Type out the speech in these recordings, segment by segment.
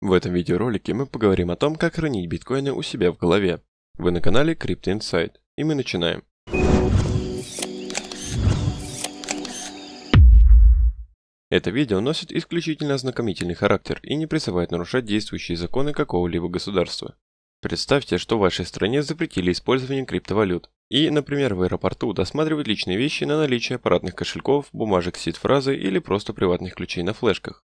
В этом видеоролике мы поговорим о том, как хранить биткоины у себя в голове. Вы на канале Crypto Insight, и мы начинаем. Это видео носит исключительно ознакомительный характер и не призывает нарушать действующие законы какого-либо государства. Представьте, что в вашей стране запретили использование криптовалют. И, например, в аэропорту досматривают личные вещи на наличие аппаратных кошельков, бумажек с сид-фразой или просто приватных ключей на флешках.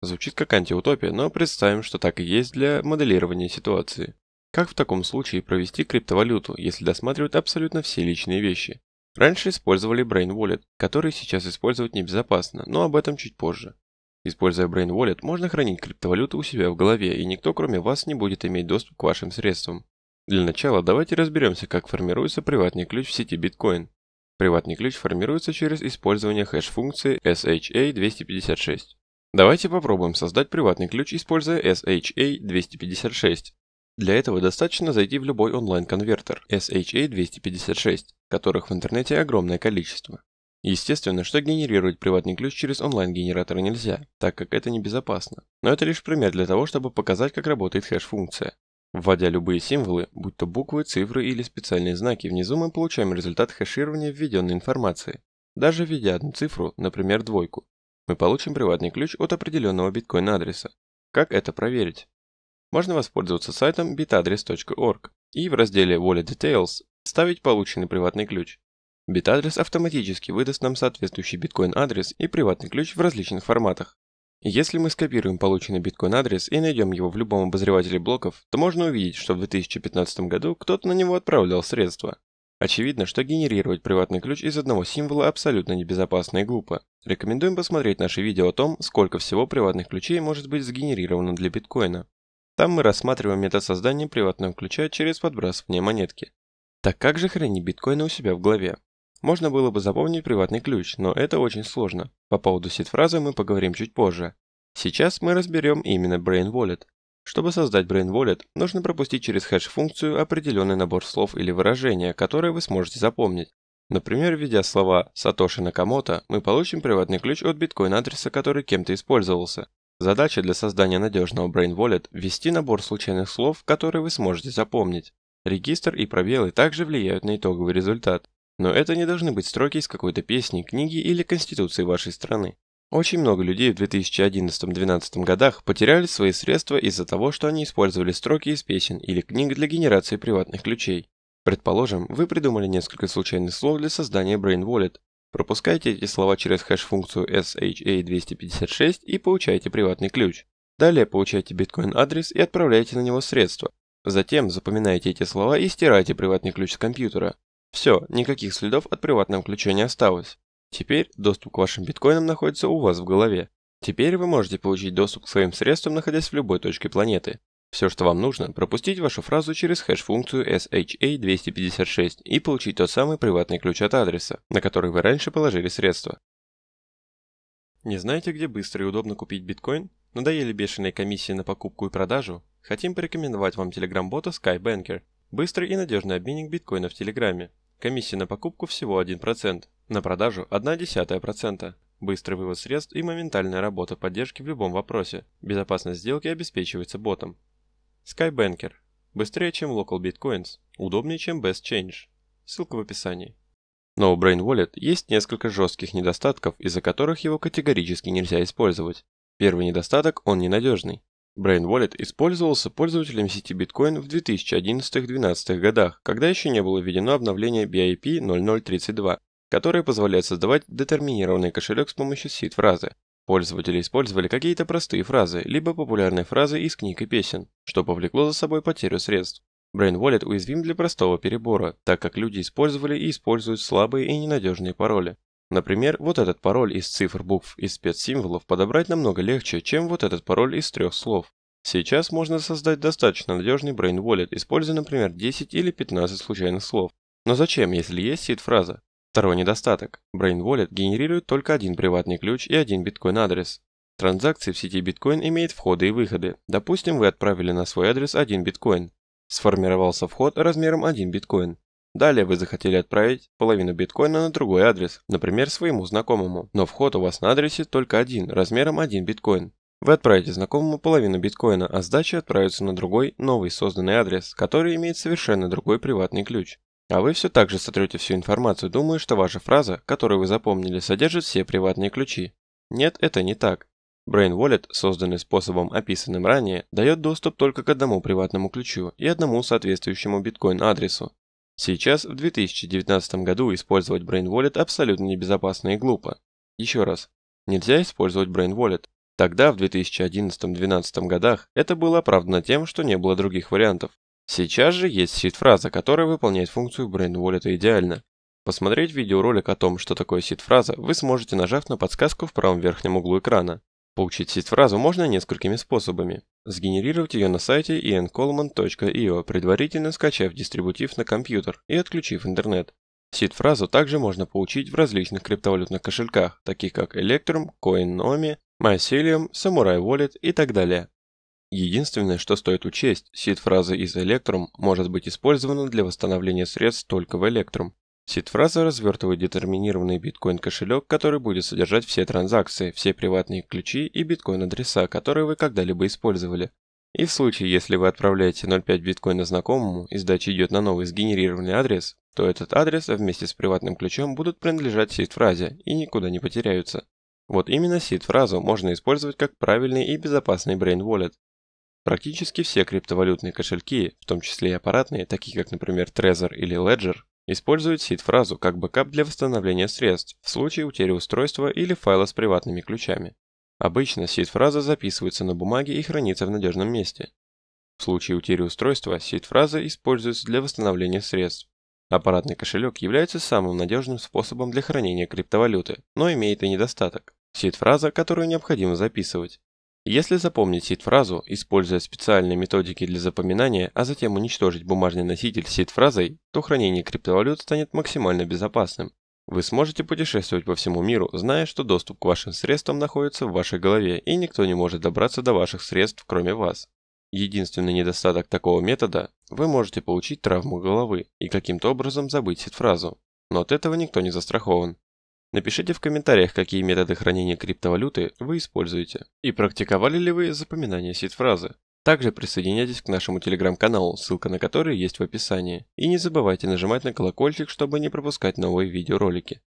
Звучит как антиутопия, но представим, что так и есть для моделирования ситуации. Как в таком случае провести криптовалюту, если досматривают абсолютно все личные вещи? Раньше использовали Brain Wallet, который сейчас использовать небезопасно, но об этом чуть позже. Используя Brain Wallet, можно хранить криптовалюту у себя в голове, и никто кроме вас не будет иметь доступ к вашим средствам. Для начала давайте разберемся, как формируется приватный ключ в сети Bitcoin. Приватный ключ формируется через использование хэш-функции SHA-256. Давайте попробуем создать приватный ключ, используя SHA-256. Для этого достаточно зайти в любой онлайн-конвертер SHA-256, которых в интернете огромное количество. Естественно, что генерировать приватный ключ через онлайн-генератор нельзя, так как это небезопасно. Но это лишь пример для того, чтобы показать, как работает хэш-функция. Вводя любые символы, будь то буквы, цифры или специальные знаки, внизу мы получаем результат хэширования введенной информации. Даже введя одну цифру, например двойку, мы получим приватный ключ от определенного биткоин-адреса. Как это проверить? Можно воспользоваться сайтом bitaddress.org и в разделе Wallet Details ставить полученный приватный ключ. Битадрес автоматически выдаст нам соответствующий биткоин-адрес и приватный ключ в различных форматах. Если мы скопируем полученный биткоин-адрес и найдем его в любом обозревателе блоков, то можно увидеть, что в 2015 году кто-то на него отправлял средства. Очевидно, что генерировать приватный ключ из одного символа абсолютно небезопасно и глупо. Рекомендуем посмотреть наше видео о том, сколько всего приватных ключей может быть сгенерировано для биткоина. Там мы рассматриваем метод создания приватного ключа через подбрасывание монетки. Так как же хранить биткоины у себя в голове? Можно было бы запомнить приватный ключ, но это очень сложно. По поводу сид-фразы мы поговорим чуть позже. Сейчас мы разберем именно Brain Wallet. Чтобы создать Brain Wallet, нужно пропустить через хэш-функцию определенный набор слов или выражения, которые вы сможете запомнить. Например, введя слова «Сатоши Накамото», мы получим приватный ключ от биткоин-адреса, который кем-то использовался. Задача для создания надежного Brain Wallet – ввести набор случайных слов, которые вы сможете запомнить. Регистр и пробелы также влияют на итоговый результат. Но это не должны быть строки из какой-то песни, книги или конституции вашей страны. Очень много людей в 2011-2012 годах потеряли свои средства из-за того, что они использовали строки из песен или книг для генерации приватных ключей. Предположим, вы придумали несколько случайных слов для создания Brain Wallet. Пропускайте эти слова через хэш-функцию SHA256 и получаете приватный ключ. Далее получаете биткоин-адрес и отправляете на него средства. Затем запоминаете эти слова и стираете приватный ключ с компьютера. Все, никаких следов от приватного ключа не осталось. Теперь доступ к вашим биткоинам находится у вас в голове. Теперь вы можете получить доступ к своим средствам, находясь в любой точке планеты. Все, что вам нужно, пропустить вашу фразу через хэш-функцию SHA-256 и получить тот самый приватный ключ от адреса, на который вы раньше положили средства. Не знаете, где быстро и удобно купить биткоин? Надоели бешеные комиссии на покупку и продажу? Хотим порекомендовать вам телеграм-бота Skybanker. Быстрый и надежный обменник биткоина в Телеграме. Комиссия на покупку всего 1%, на продажу 0,1%. Быстрый вывод средств и моментальная работа поддержки в любом вопросе. Безопасность сделки обеспечивается ботом. Skybanker. Быстрее, чем Local Bitcoins. Удобнее, чем Best Change. Ссылка в описании. Но у Brain Wallet есть несколько жестких недостатков, из-за которых его категорически нельзя использовать. Первый недостаток – он ненадежный. Brain Wallet использовался пользователями сети биткоин в 2011-2012 годах, когда еще не было введено обновление BIP 0032, которое позволяет создавать детерминированный кошелек с помощью сид-фразы. Пользователи использовали какие-то простые фразы, либо популярные фразы из книг и песен, что повлекло за собой потерю средств. Brain Wallet уязвим для простого перебора, так как люди использовали и используют слабые и ненадежные пароли. Например, вот этот пароль из цифр, букв и спецсимволов подобрать намного легче, чем вот этот пароль из трех слов. Сейчас можно создать достаточно надежный Brain Wallet, используя, например, 10 или 15 случайных слов. Но зачем, если есть сид-фраза? Второй недостаток. Brain Wallet генерирует только один приватный ключ и один биткоин-адрес. Транзакции в сети биткоин имеют входы и выходы. Допустим, вы отправили на свой адрес один биткоин. Сформировался вход размером 1 биткоин. Далее вы захотели отправить половину биткоина на другой адрес, например, своему знакомому, но вход у вас на адресе только один, размером 1 биткоин. Вы отправите знакомому половину биткоина, а сдача отправится на другой, новый созданный адрес, который имеет совершенно другой приватный ключ. А вы все так же сотрете всю информацию, думая, что ваша фраза, которую вы запомнили, содержит все приватные ключи. Нет, это не так. Brain Wallet, созданный способом, описанным ранее, дает доступ только к одному приватному ключу и одному соответствующему биткоин-адресу. Сейчас, в 2019 году, использовать Brain Wallet абсолютно небезопасно и глупо. Еще раз, нельзя использовать Brain Wallet. Тогда, в 2011-2012 годах, это было оправдано тем, что не было других вариантов. Сейчас же есть сид-фраза, которая выполняет функцию Brain Wallet идеально. Посмотреть видеоролик о том, что такое сид-фраза, вы сможете, нажав на подсказку в правом верхнем углу экрана. Получить сид-фразу можно несколькими способами. Сгенерировать ее на сайте iancoleman.io, предварительно скачав дистрибутив на компьютер и отключив интернет. Сид-фразу также можно получить в различных криптовалютных кошельках, таких как Electrum, Coinomi, Mycelium, Samurai Wallet и так далее. Единственное, что стоит учесть, сид-фраза из Electrum может быть использована для восстановления средств только в Electrum. Сид-фраза развертывает детерминированный биткоин-кошелек, который будет содержать все транзакции, все приватные ключи и биткоин-адреса, которые вы когда-либо использовали. И в случае, если вы отправляете 0.5 биткоина знакомому и сдача идет на новый сгенерированный адрес, то этот адрес вместе с приватным ключом будут принадлежать сид-фразе и никуда не потеряются. Вот именно сид-фразу можно использовать как правильный и безопасный Brain Wallet. Практически все криптовалютные кошельки, в том числе и аппаратные, такие как, например, Trezor или Ledger, Использует seed-фразу как бэкап для восстановления средств в случае утери устройства или файла с приватными ключами. Обычно seed-фраза записывается на бумаге и хранится в надежном месте. В случае утери устройства seed-фраза используется для восстановления средств. Аппаратный кошелек является самым надежным способом для хранения криптовалюты, но имеет и недостаток. Сид-фраза, которую необходимо записывать. Если запомнить сид-фразу, используя специальные методики для запоминания, а затем уничтожить бумажный носитель сид-фразой, то хранение криптовалют станет максимально безопасным. Вы сможете путешествовать по всему миру, зная, что доступ к вашим средствам находится в вашей голове, и никто не может добраться до ваших средств, кроме вас. Единственный недостаток такого метода – вы можете получить травму головы и каким-то образом забыть сид-фразу. Но от этого никто не застрахован. Напишите в комментариях, какие методы хранения криптовалюты вы используете и практиковали ли вы запоминание сид-фразы. Также присоединяйтесь к нашему телеграм-каналу, ссылка на который есть в описании. И не забывайте нажимать на колокольчик, чтобы не пропускать новые видеоролики.